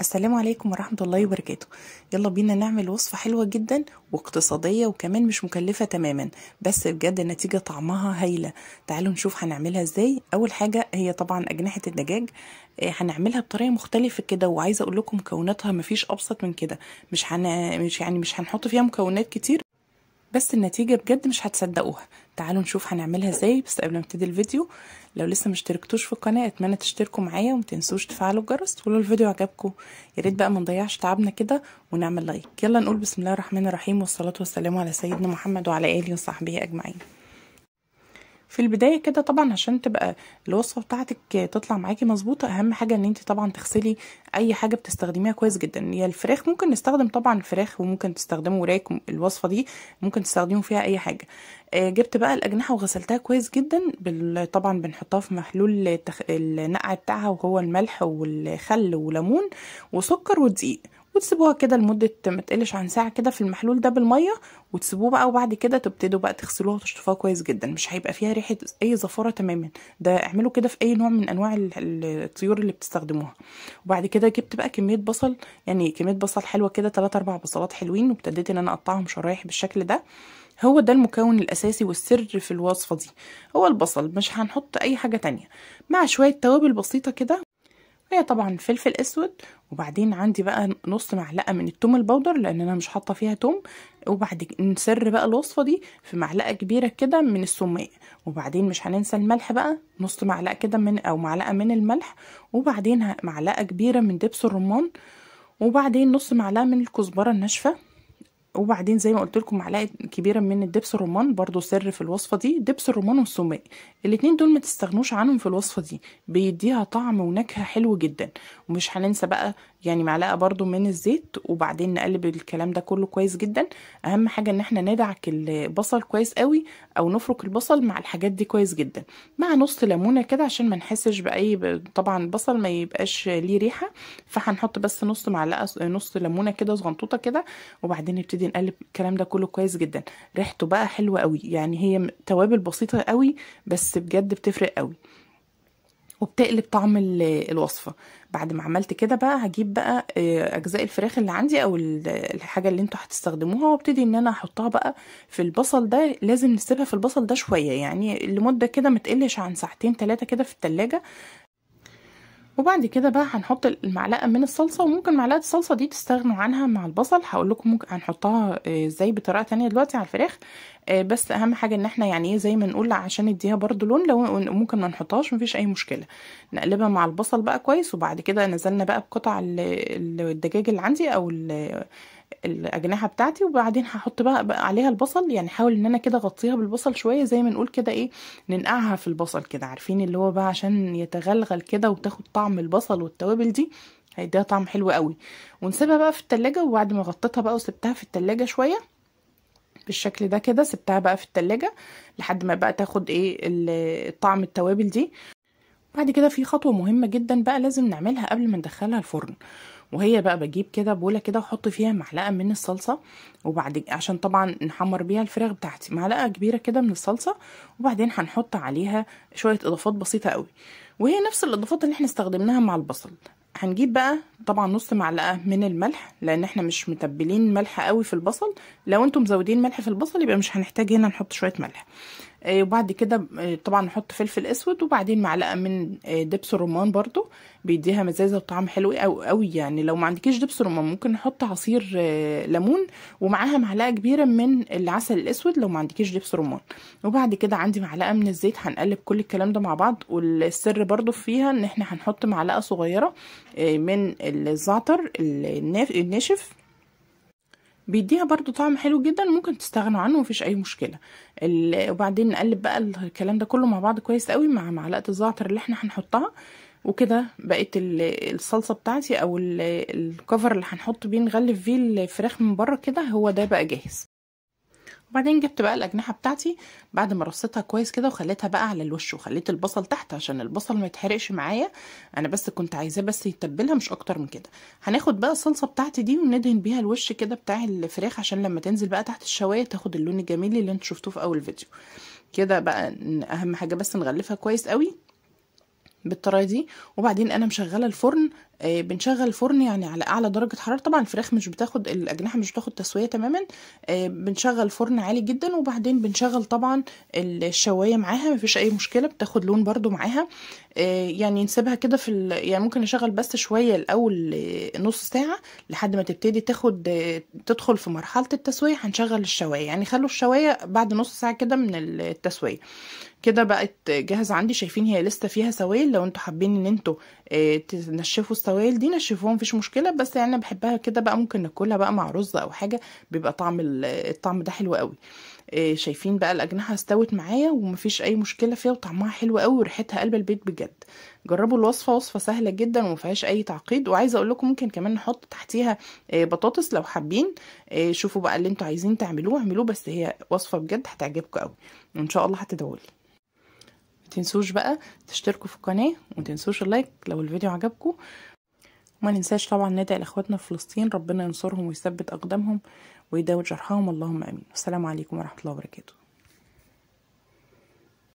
السلام عليكم ورحمة الله وبركاته يلا بينا نعمل وصفة حلوة جدا واقتصادية وكمان مش مكلفة تماما بس بجد النتيجة طعمها هايلة تعالوا نشوف هنعملها ازاي اول حاجة هي طبعا اجنحة الدجاج آه، هنعملها بطريقة مختلفة كده وعايزة اقول لكم مكوناتها مفيش ابسط من كده مش, هن... مش يعني مش هنحط فيها مكونات كتير بس النتيجة بجد مش هتصدقوها تعالوا نشوف هنعملها ازاي بس قبل ما ابتدي الفيديو لو لسه ما اشتركتوش في القناه اتمنى تشتركوا معايا وما تنسوش تفعلوا الجرس ولو الفيديو عجبكم يا ريت بقى ما نضيعش تعبنا كده ونعمل لايك يلا نقول بسم الله الرحمن الرحيم والصلاه والسلام على سيدنا محمد وعلى اله وصحبه اجمعين في البدايه كده طبعا عشان تبقى الوصفه بتاعتك تطلع معاكي مظبوطه اهم حاجه ان انت طبعا تغسلي اي حاجه بتستخدميها كويس جدا يا الفراخ ممكن نستخدم طبعا الفراخ وممكن تستخدموا وراك الوصفه دي ممكن تستخدموا فيها اي حاجه آه، جبت بقى الاجنحه وغسلتها كويس جدا طبعا بنحطها في محلول النقع بتاعها وهو الملح والخل وليمون وسكر ودقيق وتسيبوها كده لمدة ما تقلش عن ساعة كده في المحلول ده بالمية وتسيبوه بقى وبعد كده تبتدوا بقى تغسلوها وتشطفوها كويس جدا مش هيبقى فيها ريحة أي زفارة تماما ده اعملوا كده في أي نوع من أنواع الطيور اللي بتستخدموها وبعد كده جبت بقى كمية بصل يعني كمية بصل حلوة كده 3 أربع بصلات حلوين وابتديت إن أنا أقطعهم شرايح بالشكل ده هو ده المكون الأساسي والسر في الوصفة دي هو البصل مش هنحط أي حاجة تانية مع شوية توابل بسيطة كده هي طبعا فلفل اسود وبعدين عندي بقى نص معلقه من التوم البودر لان انا مش حاطه فيها توم وبعد نسر بقى الوصفه دي في معلقه كبيره كده من السماق وبعدين مش هننسى الملح بقى نص معلقه كده من او معلقه من الملح وبعدين معلقه كبيره من دبس الرمان وبعدين نص معلقه من الكزبره الناشفه وبعدين زي ما قلت لكم معلقه كبيره من الدبس الرمان برضو سر في الوصفه دي دبس الرمان والسماق الاتنين دول ما تستغنوش عنهم في الوصفه دي بيديها طعم ونكهه حلو جدا ومش هننسى بقى يعني معلقه برضو من الزيت وبعدين نقلب الكلام ده كله كويس جدا اهم حاجه ان احنا ندعك البصل كويس قوي او نفرك البصل مع الحاجات دي كويس جدا مع نص ليمونه كده عشان ما نحسش باي طبعا البصل ما يبقاش ليه ريحه فهنحط بس نص معلقه نص ليمونه كده صغنطوطه كده وبعدين نبتدي وبعدين الكلام ده كله كويس جدا ريحته بقى حلوه قوي يعني هي توابل بسيطه قوي بس بجد بتفرق قوي وبتقلب طعم الوصفه بعد ما عملت كده بقى هجيب بقى آه، اجزاء الفراخ اللي عندي او الحاجه اللي انتوا هتستخدموها وابتدي ان انا احطها بقى في البصل ده لازم نسيبها في البصل ده شويه يعني لمده كده ما تقلش عن ساعتين ثلاثه كده في التلاجة وبعد كده بقى هنحط المعلقه من الصلصه وممكن معلقه الصلصه دي تستغنوا عنها مع البصل هقول لكم ممكن هنحطها آه، ازاي بطريقه تانية دلوقتي على الفراخ آه، بس اهم حاجه ان احنا يعني إيه، زي ما نقول عشان نديها برده لون لو ممكن ما نحطهاش مفيش اي مشكله نقلبها مع البصل بقى كويس وبعد كده نزلنا بقى بقطع الدجاج اللي عندي او الاجنحه بتاعتي وبعدين هحط بقى, بقى عليها البصل يعني حاول ان انا كده اغطيها بالبصل شويه زي ما نقول كده ايه ننقعها في البصل كده عارفين اللي هو بقى عشان يتغلغل كده وتاخد طعم البصل والتوابل دي هيديها طعم حلو قوي ونسيبها بقى في التلاجة وبعد ما غطيتها بقى وسبتها في التلاجة شويه بالشكل ده كده سبتها بقى في التلاجة لحد ما بقى تاخد ايه طعم التوابل دي بعد كده في خطوه مهمه جدا بقى لازم نعملها قبل ما ندخلها الفرن وهي بقى بجيب كده بوله كده واحط فيها معلقه من الصلصه وبعد عشان طبعا نحمر بيها الفراخ بتاعتي معلقه كبيره كده من الصلصه وبعدين هنحط عليها شويه اضافات بسيطه قوي وهي نفس الاضافات اللي احنا استخدمناها مع البصل هنجيب بقى طبعا نص معلقه من الملح لان احنا مش متبلين ملح قوي في البصل لو انتم مزودين ملح في البصل يبقى مش هنحتاج هنا نحط شويه ملح آه، وبعد كده آه، طبعا نحط فلفل اسود وبعدين معلقه من آه، دبس الرمان برضو بيديها مزازه وطعم حلو قوي يعني لو ما عندكيش دبس رمان ممكن نحط عصير ليمون ومعاها معلقه كبيره من العسل الاسود لو ما عندكيش دبس رمان وبعد كده عندي معلقه من الزيت هنقلب كل الكلام ده مع بعض والسر برضو فيها ان احنا هنحط معلقه صغيره من الزعتر الناشف بيديها برضو طعم حلو جدا ممكن تستغنوا عنه مفيش اي مشكله وبعدين نقلب بقى الكلام ده كله مع بعض كويس قوي مع معلقه الزعتر اللي احنا هنحطها وكده بقت الصلصه بتاعتي او الكفر اللي هنحط بيه نغلف فيه الفراخ من بره كده هو ده بقى جاهز وبعدين جبت بقى الاجنحه بتاعتي بعد ما رصيتها كويس كده وخليتها بقى على الوش وخليت البصل تحت عشان البصل ما يتحرقش معايا انا بس كنت عايزاه بس يتبلها مش اكتر من كده هناخد بقى الصلصه بتاعتي دي وندهن بيها الوش كده بتاع الفراخ عشان لما تنزل بقى تحت الشوايه تاخد اللون الجميل اللي انتوا شفتوه في اول فيديو كده بقى اهم حاجه بس نغلفها كويس قوي بالطريقه دي وبعدين انا مشغله الفرن آه، بنشغل فرن يعني على اعلى درجه حراره طبعا الفراخ مش بتاخد الاجنحه مش بتاخد تسويه تماما آه، بنشغل فرن عالي جدا وبعدين بنشغل طبعا الشوايه معاها مفيش اي مشكله بتاخد لون برده معاها آه، يعني نسيبها كده في يعني ممكن نشغل بس شويه الاول نص ساعه لحد ما تبتدي تاخد تدخل في مرحله التسويه هنشغل الشوايه يعني خلوا الشوايه بعد نص ساعه كده من التسويه كده بقت جاهزه عندي شايفين هي لسه فيها سوائل لو انتوا حابين ان انتوا تنشفوا السوائل دي نشفوها مفيش مشكله بس يعني انا بحبها كده بقى ممكن ناكلها بقى مع رز او حاجه بيبقى طعم الطعم ده حلو قوي آه، شايفين بقى الاجنحه استوت معايا ومفيش اي مشكله فيها وطعمها حلو قوي وريحتها قلب البيت بجد جربوا الوصفه وصفه سهله جدا ومفيهاش اي تعقيد وعايزه اقول لكم ممكن كمان نحط تحتيها آه، بطاطس لو حابين آه، شوفوا بقى اللي انتوا عايزين تعملوه اعملوه بس هي وصفه بجد هتعجبكم قوي وان شاء الله هتدعولي تنسوش بقى تشتركوا في القناه ومتنسوش اللايك لو الفيديو عجبكم ما ننساش طبعا ندعي لاخواتنا في فلسطين ربنا ينصرهم ويثبت اقدامهم ويداوي جرحهم اللهم امين والسلام عليكم ورحمه الله وبركاته